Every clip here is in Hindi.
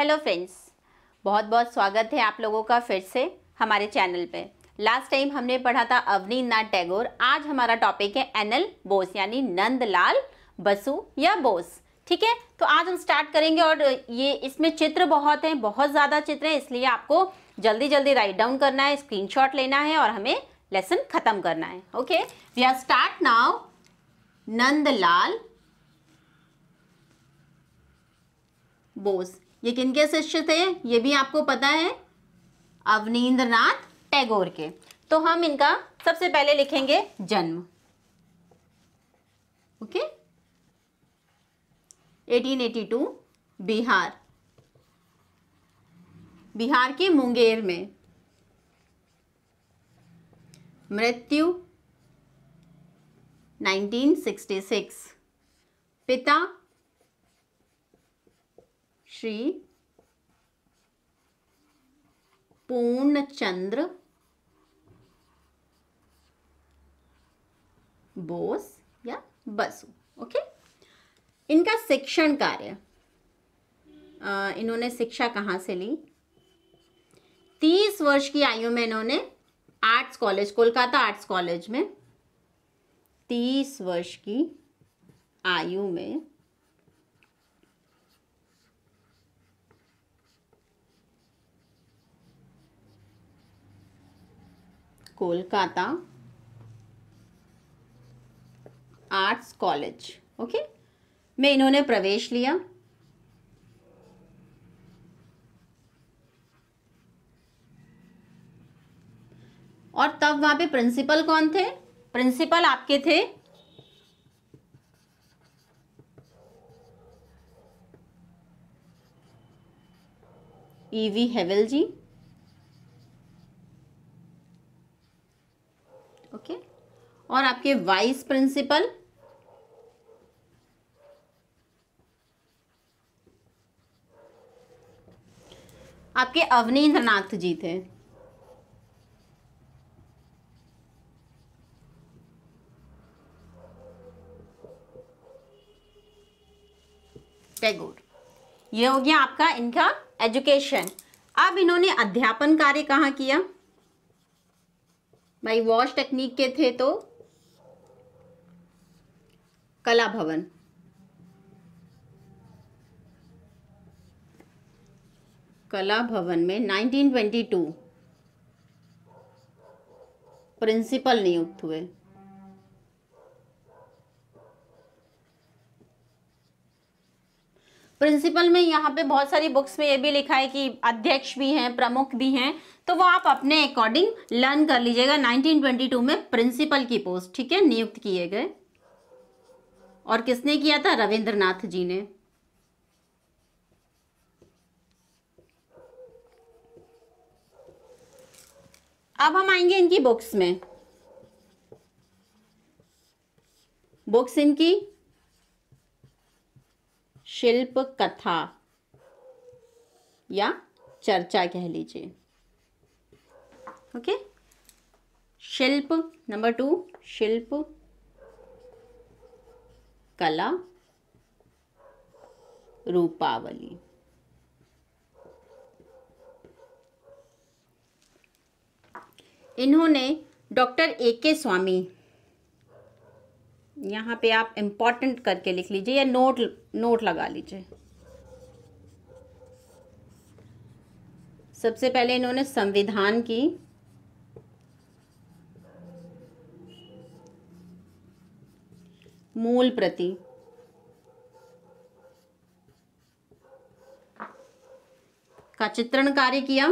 हेलो फ्रेंड्स बहुत बहुत स्वागत है आप लोगों का फिर से हमारे चैनल पे लास्ट टाइम हमने पढ़ा था अवनी नाथ टैगोर आज हमारा टॉपिक है एनएल बोस यानी नंदलाल बसु या बोस ठीक है तो आज हम स्टार्ट करेंगे और ये इसमें चित्र बहुत हैं बहुत ज़्यादा चित्र हैं इसलिए आपको जल्दी जल्दी राइट डाउन करना है स्क्रीन लेना है और हमें लेसन ख़त्म करना है okay we are start now Nandlal Bose ये किनके शिष्य थे ये भी आपको पता है अवनीन्द्र टैगोर के तो हम इनका सबसे पहले लिखेंगे जन्म ओके 1882 बिहार बिहार के मुंगेर में मृत्यु 1966 पिता श्री पूर्णचंद्र बोस या बसु ओके इनका शिक्षण कार्य इन्होंने शिक्षा कहाँ से ली तीस वर्ष की आयु में इन्होंने arts college Kolkata arts college में तीस वर्ष की आयु में कोलकाता आर्ट्स कॉलेज ओके में इन्होंने प्रवेश लिया और तब वहां पे प्रिंसिपल कौन थे प्रिंसिपल आपके थे ईवी e हेवल जी और आपके वाइस प्रिंसिपल आपके अवनीन्द्रनाथ जी थे गुड ये हो गया आपका इनका एजुकेशन अब इन्होंने अध्यापन कार्य कहाँ किया भाई वॉश टेक्निक के थे तो कला भवन कला भवन में 1922 प्रिंसिपल नियुक्त हुए प्रिंसिपल में यहाँ पे बहुत सारी बुक्स में ये भी लिखा है कि अध्यक्ष भी हैं प्रमुख भी हैं तो वो आप अपने अकॉर्डिंग लर्न कर लीजिएगा 1922 में प्रिंसिपल की पोस्ट ठीक है नियुक्त किए गए और किसने किया था रविंद्रनाथ जी ने अब हम आएंगे इनकी बुक्स में बुक्स इनकी शिल्प कथा या चर्चा कह लीजिए ओके शिल्प नंबर टू शिल्प कला रूपावली इन्होंने डॉक्टर ए के स्वामी यहाँ पे आप इम्पॉर्टेंट करके लिख लीजिए या नोट नोट लगा लीजिए सबसे पहले इन्होंने संविधान की मूल प्रति का चित्रण कार्य किया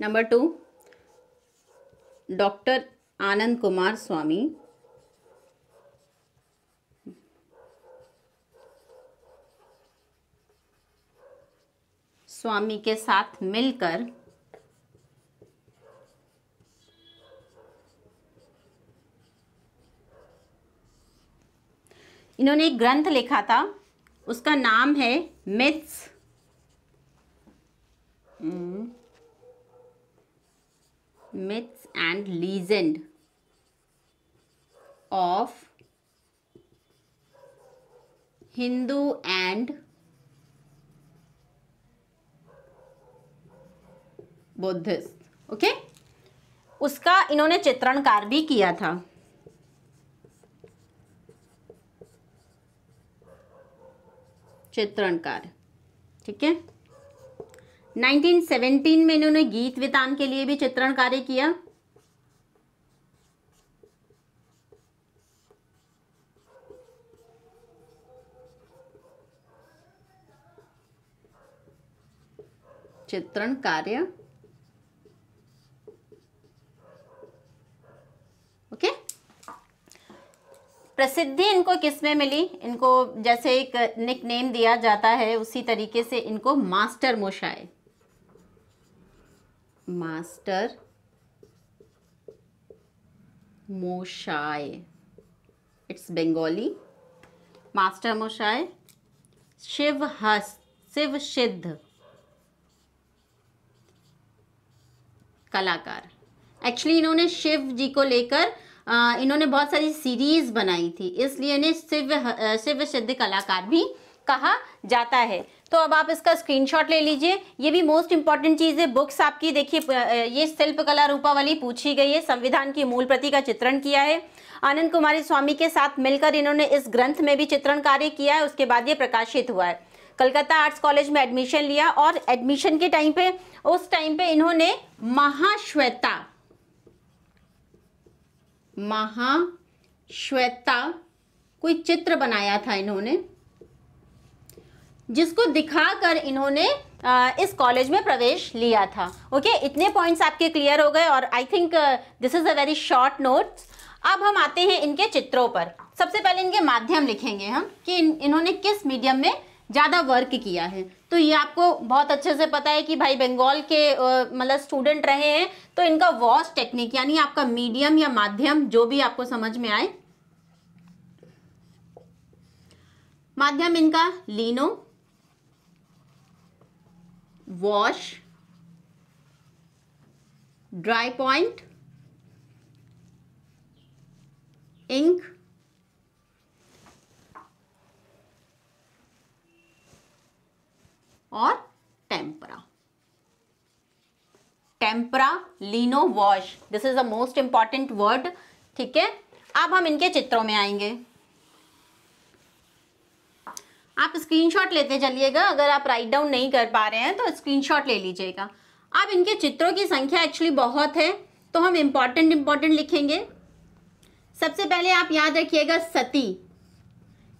number two doctor Anand Kumar Swami Swami के साथ मिलकर इन्होंने एक ग्रंथ लिखा था उसका नाम है myths hmm. Myths and legend of Hindu and Buddhist okay उसका इन्होंने चित्रणकार भी किया था चित्रण कार्य ठीक है 1917 में इन्होंने गीत वितान के लिए भी चित्रण कार्य किया चित्रण कार्य प्रसिद्धि इनको किस में मिली इनको जैसे एक निक नेम दिया जाता है उसी तरीके से इनको master Moshai master Moshai it's Bengali master Moshai शिव हस्त शिव सिद्ध कलाकार एक्चुअली इन्होंने शिव जी को लेकर इन्होंने बहुत सारी सीरीज बनाई थी इसलिए इन्हें शिव शिव सिद्ध कलाकार भी कहा जाता है तो अब आप इसका स्क्रीनशॉट ले लीजिए ये भी मोस्ट इंपॉर्टेंट चीज़ है बुक्स आपकी देखिए ये शिल्प कला वाली पूछी गई है संविधान की मूल प्रति का चित्रण किया है आनंद कुमारी स्वामी के साथ मिलकर इन्होंने इस ग्रंथ में भी चित्रण कार्य किया है उसके बाद ये प्रकाशित हुआ है कलकत्ता आर्ट्स कॉलेज में एडमिशन लिया और एडमिशन के टाइम पे उस टाइम पे इन्होंने महाश्वेता महा श्वेता कोई चित्र बनाया था इन्होंने जिसको दिखाकर इन्होंने इस कॉलेज में प्रवेश लिया था ओके okay? इतने पॉइंट्स आपके क्लियर हो गए और I think this is a very short note अब हम आते हैं इनके चित्रों पर सबसे पहले इनके माध्यम लिखेंगे हम कि इन, इन्होंने किस मीडियम में ज़्यादा वर्क किया है तो ये आपको बहुत अच्छे से पता है कि भाई बंगाल के मतलब स्टूडेंट रहे हैं तो इनका वॉश टेक्निक यानी आपका मीडियम या माध्यम जो भी आपको समझ में आए माध्यम इनका lino wash dry point ink और tempera tempera lino wash this is the most important word ठीक है अब हम इनके चित्रों में आएंगे आप स्क्रीनशॉट लेते चलिएगा अगर आप राइट डाउन नहीं कर पा रहे हैं तो स्क्रीनशॉट ले लीजिएगा अब इनके चित्रों की संख्या एक्चुअली बहुत है तो हम इम्पॉर्टेंट इम्पॉर्टेंट लिखेंगे सबसे पहले आप याद रखिएगा सती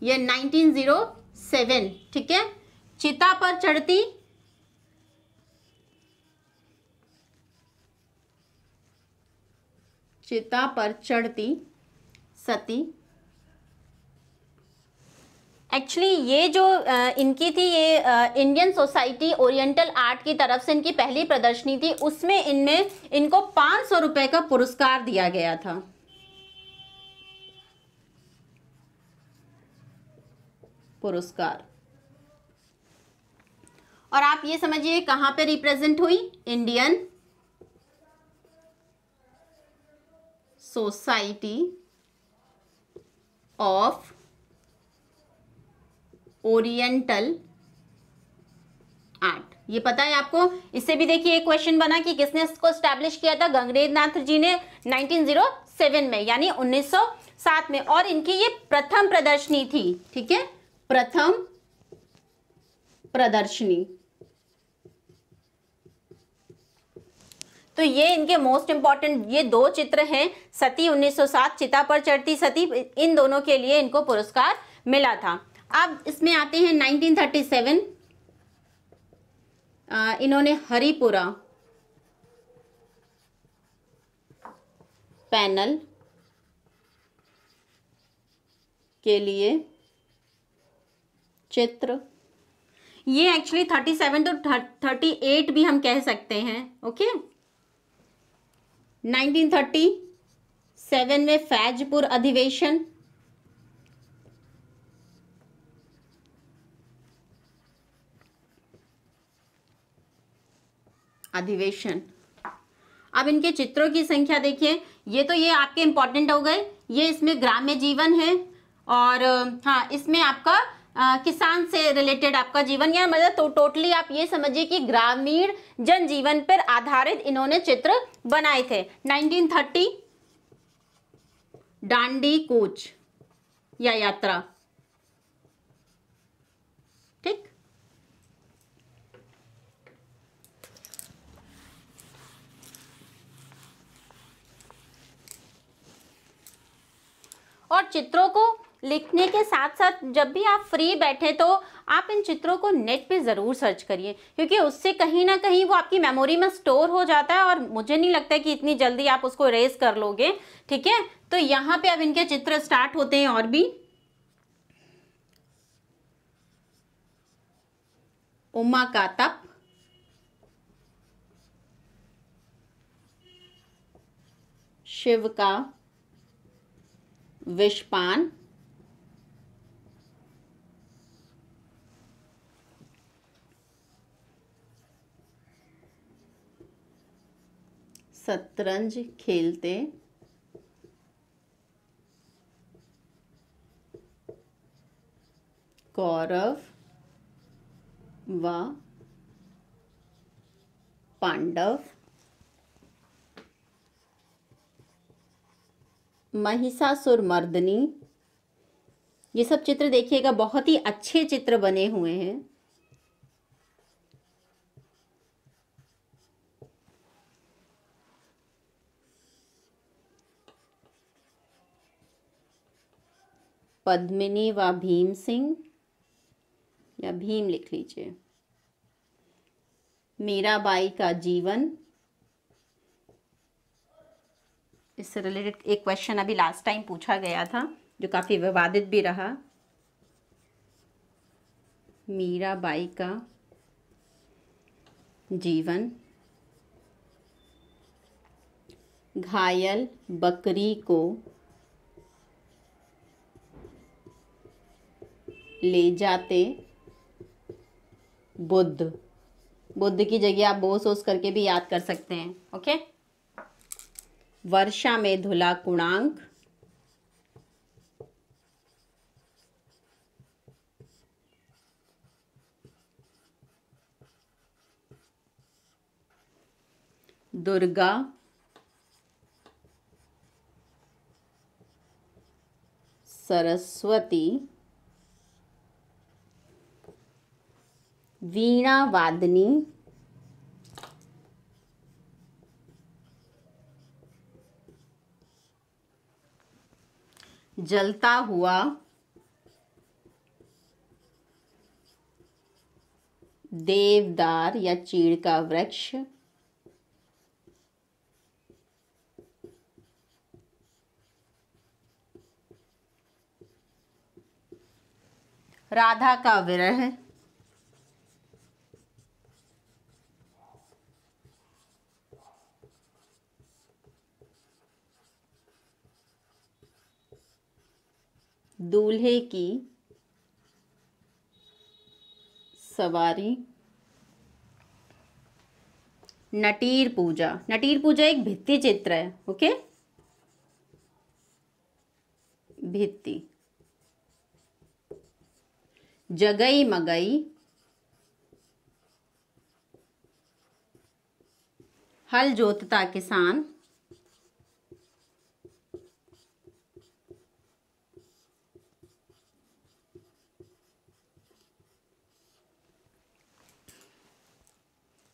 ये 1907 ठीक है चिता पर चढ़ती चिता पर चढ़ती सती एक्चुअली ये जो इनकी थी ये इंडियन सोसाइटी ओरिएंटल आर्ट की तरफ से इनकी पहली प्रदर्शनी थी उसमें इनमें इनको पाँच सौ रुपये का पुरस्कार दिया गया था पुरस्कार और आप ये समझिए कहाँ पे रिप्रेजेंट हुई Indian society of oriental art ये पता है आपको इससे भी देखिए एक क्वेश्चन बना कि किसने इसको स्टैब्लिश किया था गंगरेज नाथ जी ने 1907 में यानी 1907 में और इनकी ये प्रथम प्रदर्शनी थी ठीक है प्रथम प्रदर्शनी तो ये इनके मोस्ट इंपॉर्टेंट ये दो चित्र हैं सती 1907 चिता पर चढ़ती सती इन दोनों के लिए इनको पुरस्कार मिला था अब इसमें आते हैं 1937 आ, इन्होंने हरिपुरा पैनल के लिए चित्र ये एक्चुअली 37 तो 38 भी हम कह सकते हैं ओके okay? 1937 में फैजपुर अधिवेशन अधिवेशन अब इनके चित्रों की संख्या देखिए ये तो ये आपके इंपॉर्टेंट हो गए ये इसमें ग्राम्य जीवन है और हाँ इसमें आपका आ, किसान से रिलेटेड आपका जीवन या मतलब तो टोटली आप ये समझिए कि ग्रामीण जनजीवन पर आधारित इन्होंने चित्र बनाए थे 1930 डांडी कोच या यात्रा ठीक और चित्रों को लिखने के साथ साथ जब भी आप फ्री बैठे तो आप इन चित्रों को नेट पे ज़रूर सर्च करिए क्योंकि उससे कहीं ना कहीं वो आपकी मेमोरी में स्टोर हो जाता है और मुझे नहीं लगता कि इतनी जल्दी आप उसको रेस कर लोगे ठीक है तो यहाँ पे अब इनके चित्र स्टार्ट होते हैं और भी उमा का तप शिव का विषपान शतरंज खेलते कौरव व पांडव महिषासुर मर्दनी ये सब चित्र देखिएगा बहुत ही अच्छे चित्र बने हुए हैं पद्मिनी व भीम सिंह या भीम लिख लीजिए मीराबाई का जीवन इससे रिलेटेड एक क्वेश्चन अभी लास्ट टाइम पूछा गया था जो काफ़ी विवादित भी रहा मीराबाई का जीवन घायल बकरी को ले जाते बुद्ध बुद्ध की जगह आप बोस ओस करके भी याद कर सकते हैं ओके वर्षा में धुला कुणांक दुर्गा सरस्वती वीणा वादनी जलता हुआ देवदार या चीड़ का वृक्ष राधा का विरह दूल्हे की सवारी नटीर पूजा नटीर पूजा एक भित्ति चित्र है ओके भित्ति जगई मगई हल जोतता किसान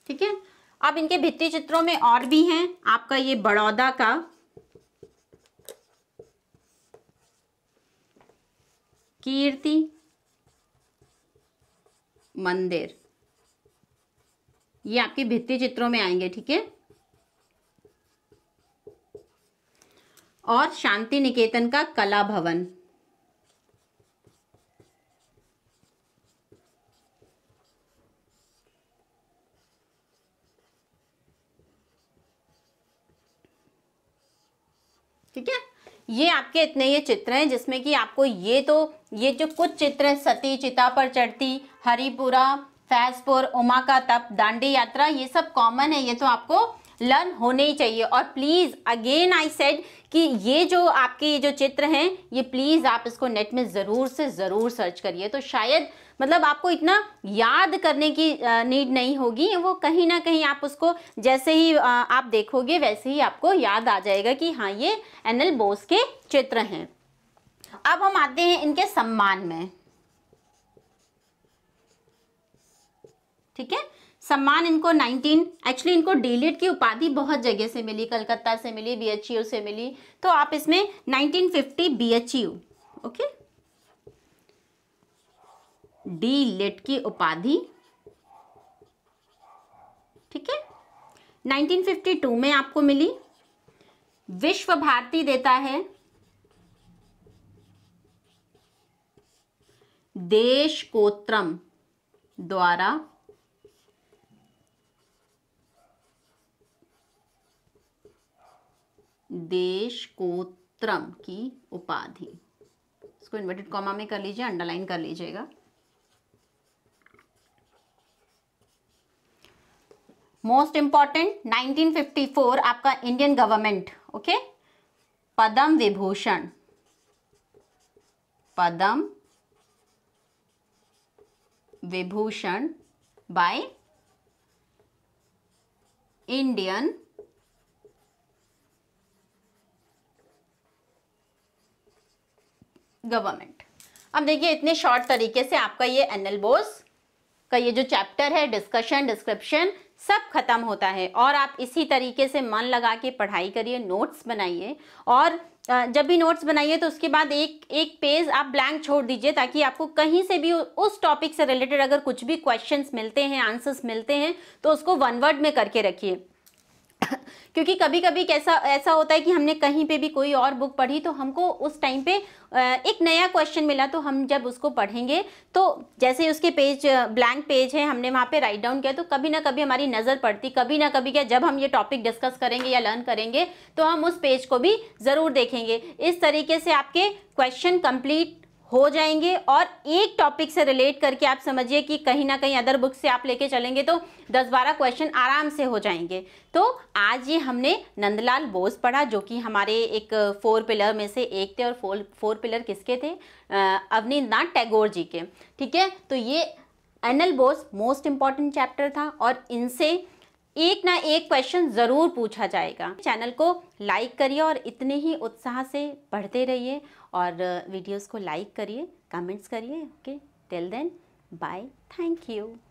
ठीक है अब इनके भित्ति चित्रों में और भी हैं आपका ये बड़ौदा का कीर्ति मंदिर ये आपके भित्ति चित्रों में आएंगे ठीक है और शांति निकेतन का कला भवन ठीक है ये आपके इतने ये चित्र हैं जिसमें कि आपको ये तो ये जो कुछ चित्र हैं सती चिता पर चढ़ती हरिपुरा फैजपुर उमा का तप दांडी यात्रा ये सब कॉमन है ये तो आपको लर्न होने ही चाहिए और प्लीज़ अगेन आई सेड कि ये जो आपके ये जो चित्र हैं ये प्लीज़ आप इसको नेट में ज़रूर से ज़रूर सर्च करिए तो शायद मतलब आपको इतना याद करने की नीड नहीं होगी वो कहीं ना कहीं आप उसको जैसे ही आप देखोगे वैसे ही आपको याद आ जाएगा कि हाँ ये एन एल बोस के चित्र हैं अब हम आते हैं इनके सम्मान में ठीक है सम्मान इनको 19 एक्चुअली इनको डीलिट e की उपाधि बहुत जगह से मिली कलकत्ता से मिली बी e से मिली तो आप इसमें 1950 फिफ्टी ओके डीलिट e की उपाधि ठीक है 1952 में आपको मिली विश्व भारती देता है देश कोत्रम द्वारा देशकोत्रम की उपाधि इसको इन्वर्टेड कॉमा में कर लीजिए अंडरलाइन कर लीजिएगा मोस्ट इंपॉर्टेंट 1954 आपका Indian government okay Padma Vibhushan Padma Vibhushan by Indian government अब देखिए इतने शॉर्ट तरीके से आपका ये एनएल बोस का ये जो चैप्टर है डिस्कशन डिस्क्रिप्शन सब खत्म होता है और आप इसी तरीके से मन लगा के पढ़ाई करिए नोट्स बनाइए और जब भी नोट्स बनाइए तो उसके बाद एक एक पेज आप ब्लैंक छोड़ दीजिए ताकि आपको कहीं से भी उस टॉपिक से रिलेटेड अगर कुछ भी क्वेश्चंस मिलते हैं आंसर्स मिलते हैं तो उसको वन वर्ड में करके रखिए क्योंकि कभी कभी कैसा ऐसा होता है कि हमने कहीं पे भी कोई और बुक पढ़ी तो हमको उस टाइम पे एक नया क्वेश्चन मिला तो हम जब उसको पढ़ेंगे तो जैसे उसके पेज ब्लैंक पेज है हमने वहाँ पे राइट डाउन किया तो कभी ना कभी हमारी नज़र पड़ती कभी ना कभी क्या जब हम ये टॉपिक डिस्कस करेंगे या लर्न करेंगे तो हम उस पेज को भी ज़रूर देखेंगे इस तरीके से आपके क्वेश्चन कंप्लीट हो जाएंगे और एक टॉपिक से रिलेट करके आप समझिए कि कहीं ना कहीं अदर बुक से आप लेके चलेंगे तो 10-12 क्वेश्चन आराम से हो जाएंगे तो आज ये हमने नंदलाल बोस पढ़ा जो कि हमारे एक फोर पिलर में से एक थे और फोर फोर पिलर किसके थे अवनीन्द्रनाथ टैगोर जी के ठीक है तो ये N Bose most important chapter था और इनसे एक ना एक क्वेश्चन ज़रूर पूछा जाएगा चैनल को लाइक करिए और इतने ही उत्साह से पढ़ते रहिए और वीडियोस को लाइक करिए कमेंट्स करिए okay till then bye thank you